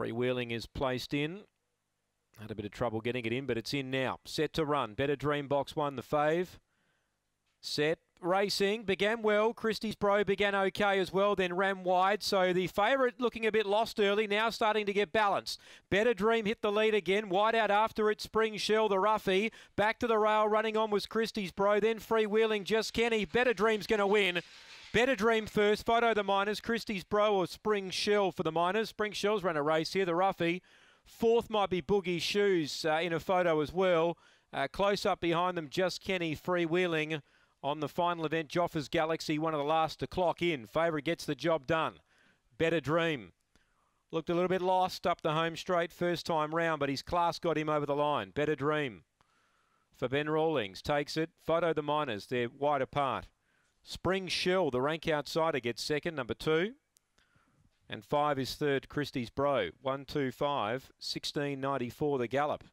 Freewheeling is placed in. Had a bit of trouble getting it in, but it's in now. Set to run. Better Dream Box 1, the fave. Set. Racing began well. Christie's Pro began okay as well, then ran wide. So the favourite looking a bit lost early, now starting to get balanced. Better Dream hit the lead again. Wide out after it, Spring Shell, the roughie. Back to the rail, running on was Christie's Pro. Then freewheeling, Just Kenny. Better Dream's going to win. Better Dream first. Photo the Miners. Christie's Bro or Spring Shell for the Miners. Spring Shell's run a race here. The Ruffy. Fourth might be Boogie Shoes uh, in a photo as well. Uh, close up behind them, just Kenny freewheeling on the final event, Joffa's Galaxy, one of the last to clock in. Favourite gets the job done. Better Dream. Looked a little bit lost up the home straight first time round, but his class got him over the line. Better Dream for Ben Rawlings. Takes it. Photo the Miners. They're wide apart. Spring Shell, the rank outsider, gets second, number two. And five is third, Christie's Bro. One, two, five, 1694 the gallop.